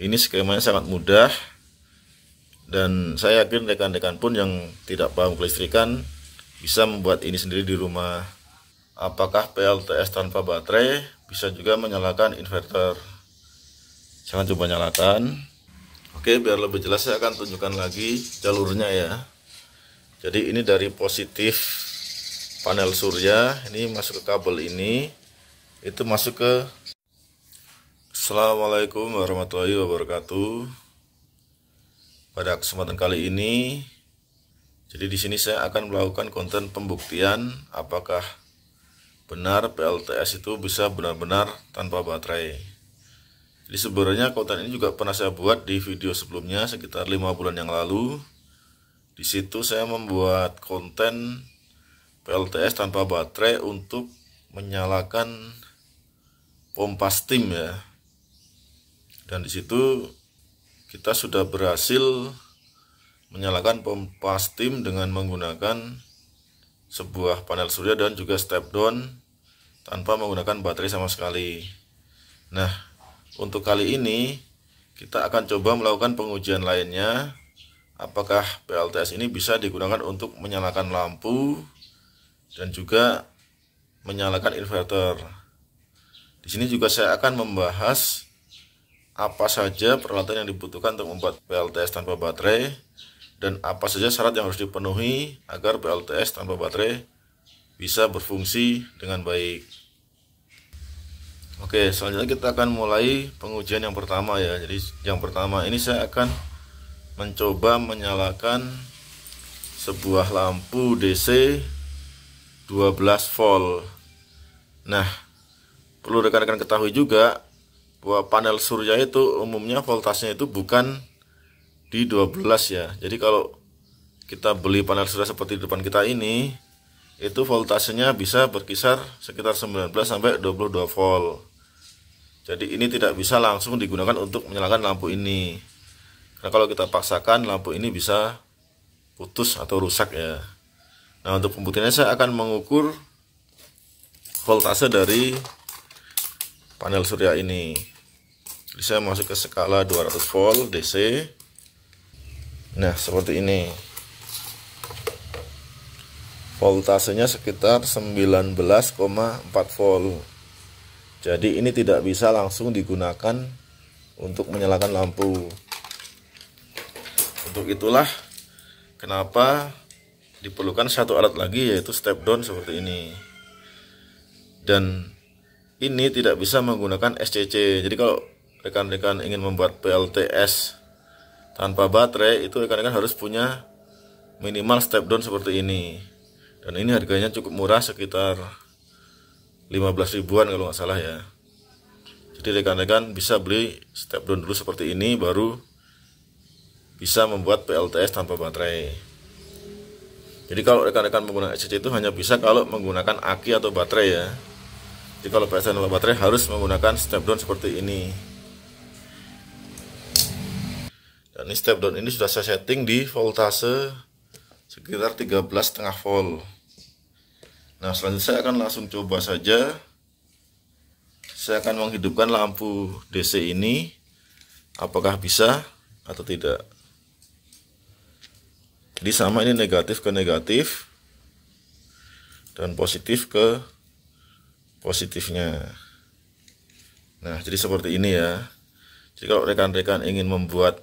ini skemanya sangat mudah dan saya yakin rekan-rekan pun yang tidak paham kelistrikan bisa membuat ini sendiri di rumah apakah PLTS tanpa baterai bisa juga menyalakan inverter Jangan coba nyalakan oke biar lebih jelas saya akan tunjukkan lagi jalurnya ya jadi ini dari positif panel surya ini masuk ke kabel ini itu masuk ke Assalamualaikum warahmatullahi wabarakatuh. Pada kesempatan kali ini, jadi di sini saya akan melakukan konten pembuktian apakah benar PLTS itu bisa benar-benar tanpa baterai. Jadi sebenarnya konten ini juga pernah saya buat di video sebelumnya sekitar lima bulan yang lalu. Di situ saya membuat konten PLTS tanpa baterai untuk menyalakan pompa steam ya dan di situ kita sudah berhasil menyalakan pompa steam dengan menggunakan sebuah panel surya dan juga step down tanpa menggunakan baterai sama sekali nah untuk kali ini kita akan coba melakukan pengujian lainnya apakah PLTS ini bisa digunakan untuk menyalakan lampu dan juga menyalakan inverter di sini juga saya akan membahas apa saja peralatan yang dibutuhkan untuk membuat PLTS tanpa baterai dan apa saja syarat yang harus dipenuhi agar PLTS tanpa baterai bisa berfungsi dengan baik. Oke, selanjutnya kita akan mulai pengujian yang pertama ya. Jadi yang pertama ini saya akan mencoba menyalakan sebuah lampu DC 12 volt. Nah, perlu rekan-rekan ketahui juga bahwa panel surya itu umumnya voltasnya itu bukan di 12 ya. Jadi kalau kita beli panel surya seperti di depan kita ini, itu voltasenya bisa berkisar sekitar 19 sampai 22 volt. Jadi ini tidak bisa langsung digunakan untuk menyalakan lampu ini. Karena kalau kita paksakan lampu ini bisa putus atau rusak ya. Nah, untuk pembuktiannya saya akan mengukur voltase dari panel surya ini jadi saya masuk ke skala 200 volt DC nah seperti ini voltasenya sekitar 19,4 volt jadi ini tidak bisa langsung digunakan untuk menyalakan lampu untuk itulah kenapa diperlukan satu alat lagi yaitu step down seperti ini dan ini tidak bisa menggunakan SCC. Jadi kalau rekan-rekan ingin membuat PLTS tanpa baterai, itu rekan-rekan harus punya minimal step down seperti ini. Dan ini harganya cukup murah sekitar 15 ribuan kalau nggak salah ya. Jadi rekan-rekan bisa beli step down dulu seperti ini baru bisa membuat PLTS tanpa baterai. Jadi kalau rekan-rekan menggunakan SCC itu hanya bisa kalau menggunakan aki atau baterai ya jadi kalau PSN low baterai harus menggunakan step down seperti ini dan ini step down ini sudah saya setting di voltase sekitar 13,5 volt nah selanjutnya saya akan langsung coba saja saya akan menghidupkan lampu DC ini apakah bisa atau tidak jadi sama ini negatif ke negatif dan positif ke positifnya nah jadi seperti ini ya jadi kalau rekan-rekan ingin membuat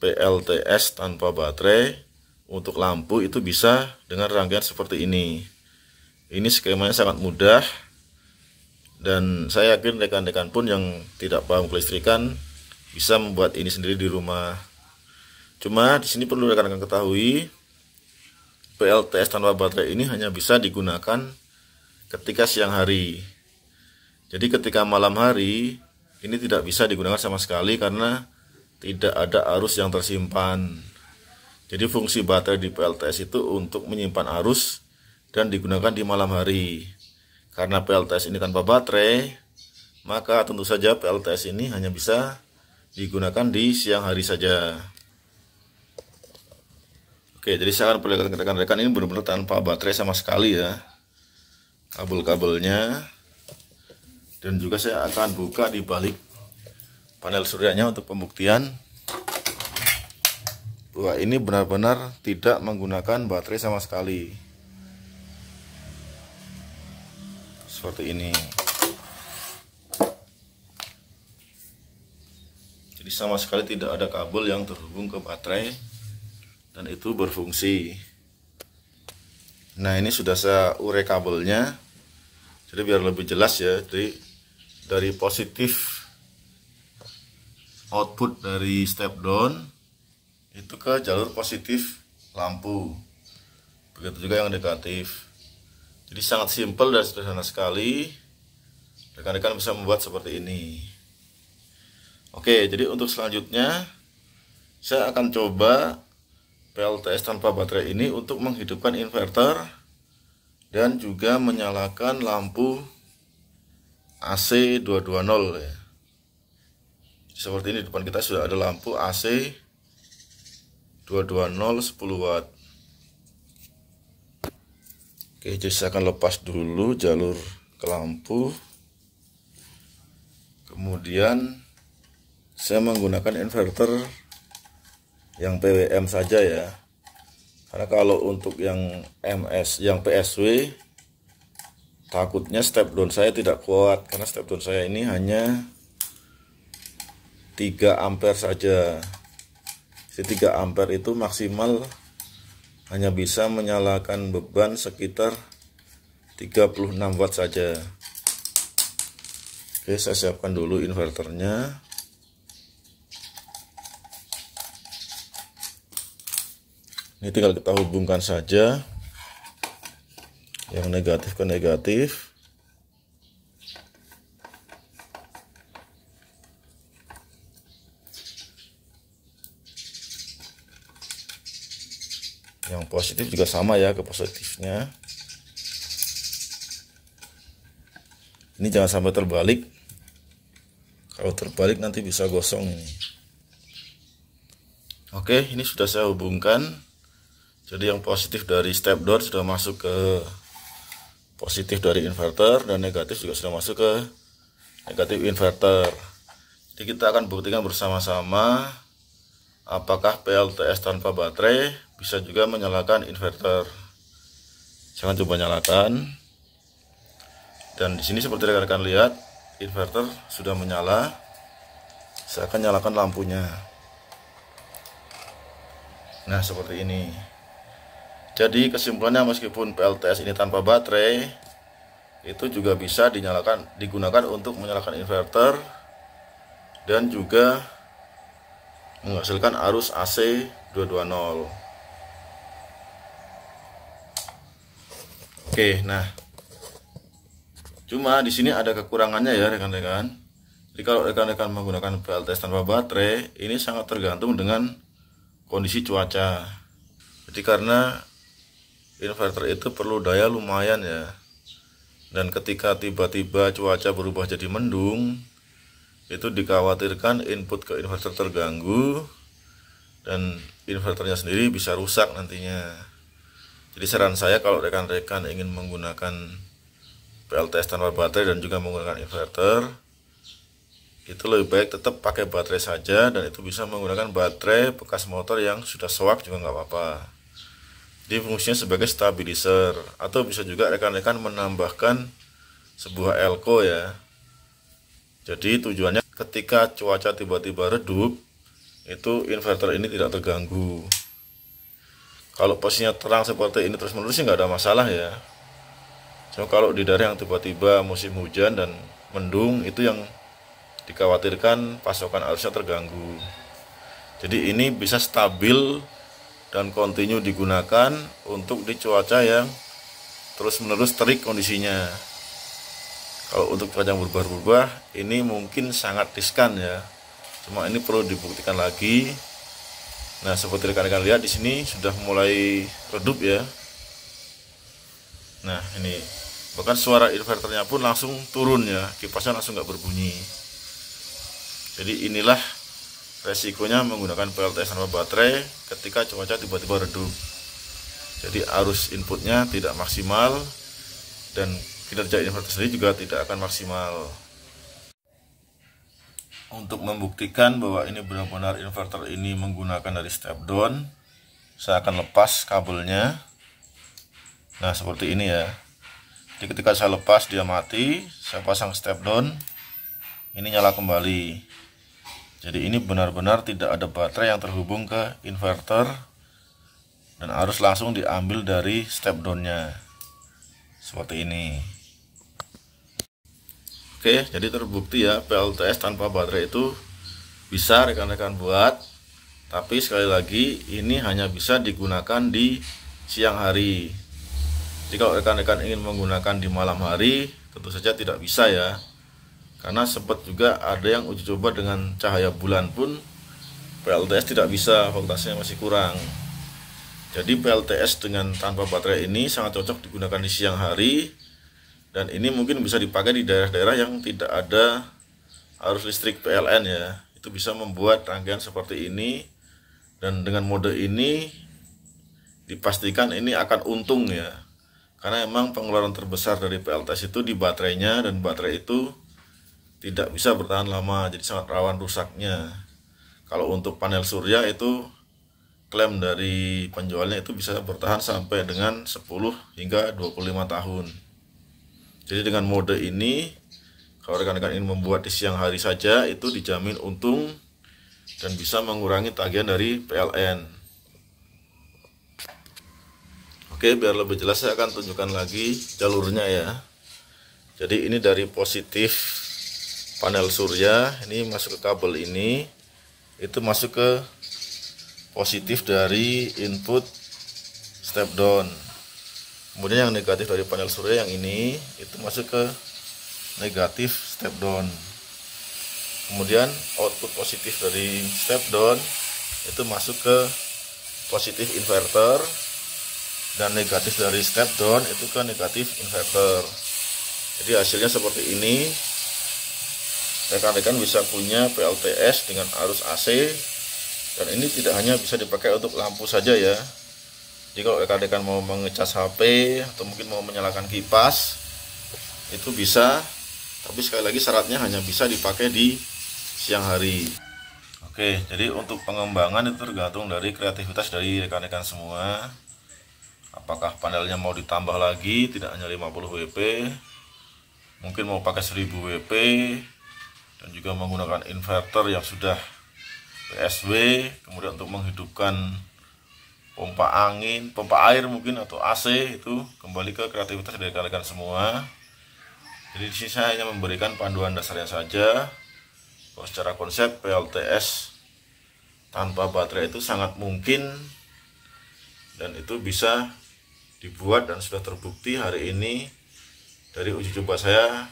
PLTS tanpa baterai untuk lampu itu bisa dengan rangkaian seperti ini ini skemanya sangat mudah dan saya yakin rekan-rekan pun yang tidak paham kelistrikan bisa membuat ini sendiri di rumah cuma di sini perlu rekan-rekan ketahui PLTS tanpa baterai ini hanya bisa digunakan ketika siang hari. Jadi ketika malam hari ini tidak bisa digunakan sama sekali karena tidak ada arus yang tersimpan. Jadi fungsi baterai di PLTS itu untuk menyimpan arus dan digunakan di malam hari. Karena PLTS ini tanpa baterai, maka tentu saja PLTS ini hanya bisa digunakan di siang hari saja. Oke, jadi saya akan perlihatkan rekan-rekan ini benar-benar tanpa baterai sama sekali ya kabel-kabelnya dan juga saya akan buka di balik panel suryanya untuk pembuktian bahwa ini benar-benar tidak menggunakan baterai sama sekali seperti ini jadi sama sekali tidak ada kabel yang terhubung ke baterai dan itu berfungsi nah ini sudah saya urai kabelnya jadi biar lebih jelas ya dari dari positif output dari step down itu ke jalur positif lampu begitu juga yang negatif jadi sangat simpel dan sederhana sekali rekan-rekan bisa membuat seperti ini oke jadi untuk selanjutnya saya akan coba PLTS tanpa baterai ini untuk menghidupkan inverter dan juga menyalakan lampu AC 220 ya. Seperti ini di depan kita sudah ada lampu AC 220 10 watt. Oke, jadi saya akan lepas dulu jalur ke lampu. Kemudian saya menggunakan inverter yang PWM saja ya karena kalau untuk yang MS yang PSW takutnya step down saya tidak kuat karena step down saya ini hanya 3 ampere saja si 3 ampere itu maksimal hanya bisa menyalakan beban sekitar 36 watt saja oke saya siapkan dulu inverternya ini tinggal kita hubungkan saja yang negatif ke negatif yang positif juga sama ya ke positifnya ini jangan sampai terbalik kalau terbalik nanti bisa gosong ini oke ini sudah saya hubungkan jadi yang positif dari step door sudah masuk ke positif dari inverter dan negatif juga sudah masuk ke negatif inverter jadi kita akan buktikan bersama-sama apakah PLTS tanpa baterai bisa juga menyalakan inverter jangan coba nyalakan dan di sini seperti yang rekan lihat inverter sudah menyala saya akan nyalakan lampunya nah seperti ini jadi kesimpulannya meskipun PLTS ini tanpa baterai itu juga bisa dinyalakan digunakan untuk menyalakan inverter dan juga menghasilkan arus AC 220. Oke, nah cuma di sini ada kekurangannya ya rekan-rekan. Jadi kalau rekan-rekan menggunakan PLTS tanpa baterai ini sangat tergantung dengan kondisi cuaca. Jadi karena inverter itu perlu daya lumayan ya dan ketika tiba-tiba cuaca berubah jadi mendung itu dikhawatirkan input ke inverter terganggu dan inverternya sendiri bisa rusak nantinya jadi saran saya kalau rekan-rekan ingin menggunakan PLTS tanpa baterai dan juga menggunakan inverter itu lebih baik tetap pakai baterai saja dan itu bisa menggunakan baterai bekas motor yang sudah swap juga nggak apa-apa dia fungsinya sebagai stabilizer atau bisa juga rekan-rekan menambahkan sebuah elko ya. Jadi tujuannya ketika cuaca tiba-tiba redup itu inverter ini tidak terganggu. Kalau posisinya terang seperti ini terus menerus nggak ada masalah ya. Cuma kalau di daerah yang tiba-tiba musim hujan dan mendung itu yang dikhawatirkan pasokan arusnya terganggu. Jadi ini bisa stabil dan kontinu digunakan untuk di cuaca yang terus-menerus terik kondisinya. Kalau untuk cuaca yang berubah-ubah, ini mungkin sangat riskan ya. Cuma ini perlu dibuktikan lagi. Nah, seperti rekan-rekan lihat di sini sudah mulai redup ya. Nah, ini bahkan suara inverternya pun langsung turun ya, kipasnya langsung nggak berbunyi. Jadi inilah resikonya menggunakan PLTS tanpa baterai ketika cuaca tiba-tiba redup jadi arus inputnya tidak maksimal dan kinerja inverter sendiri juga tidak akan maksimal untuk membuktikan bahwa ini benar-benar inverter ini menggunakan dari step down saya akan lepas kabelnya nah seperti ini ya jadi ketika saya lepas dia mati saya pasang step down ini nyala kembali jadi ini benar-benar tidak ada baterai yang terhubung ke inverter dan arus langsung diambil dari step down-nya. seperti ini oke jadi terbukti ya PLTS tanpa baterai itu bisa rekan-rekan buat tapi sekali lagi ini hanya bisa digunakan di siang hari Jika rekan-rekan ingin menggunakan di malam hari tentu saja tidak bisa ya karena sempat juga ada yang uji coba dengan cahaya bulan pun PLTS tidak bisa voltasenya masih kurang jadi PLTS dengan tanpa baterai ini sangat cocok digunakan di siang hari dan ini mungkin bisa dipakai di daerah-daerah yang tidak ada arus listrik PLN ya itu bisa membuat rangkaian seperti ini dan dengan mode ini dipastikan ini akan untung ya karena emang pengeluaran terbesar dari PLTS itu di baterainya dan baterai itu tidak bisa bertahan lama jadi sangat rawan rusaknya kalau untuk panel surya itu klaim dari penjualnya itu bisa bertahan sampai dengan 10 hingga 25 tahun jadi dengan mode ini kalau rekan-rekan ingin membuat di siang hari saja itu dijamin untung dan bisa mengurangi tagihan dari PLN oke biar lebih jelas saya akan tunjukkan lagi jalurnya ya jadi ini dari positif panel surya ini masuk ke kabel ini itu masuk ke positif dari input step down kemudian yang negatif dari panel surya yang ini itu masuk ke negatif step down kemudian output positif dari step down itu masuk ke positif inverter dan negatif dari step down itu ke negatif inverter jadi hasilnya seperti ini rekan-rekan bisa punya PLTS dengan arus AC dan ini tidak hanya bisa dipakai untuk lampu saja ya jadi kalau rekan-rekan mau mengecas HP atau mungkin mau menyalakan kipas itu bisa tapi sekali lagi syaratnya hanya bisa dipakai di siang hari oke jadi untuk pengembangan itu tergantung dari kreativitas dari rekan-rekan semua apakah panelnya mau ditambah lagi tidak hanya 50 WP mungkin mau pakai 1000 WP dan juga menggunakan inverter yang sudah PSW kemudian untuk menghidupkan pompa angin, pompa air mungkin atau AC itu kembali ke kreativitas dari kalian semua. Jadi di sini saya hanya memberikan panduan dasarnya saja. Bahwa secara konsep PLTS tanpa baterai itu sangat mungkin dan itu bisa dibuat dan sudah terbukti hari ini dari uji coba saya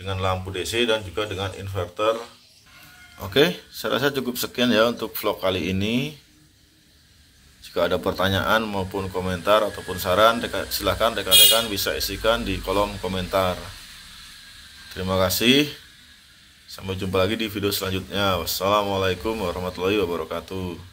dengan lampu DC dan juga dengan inverter Oke saya rasa cukup sekian ya untuk vlog kali ini jika ada pertanyaan maupun komentar ataupun saran silahkan rekan-rekan bisa isikan di kolom komentar terima kasih sampai jumpa lagi di video selanjutnya wassalamualaikum warahmatullahi wabarakatuh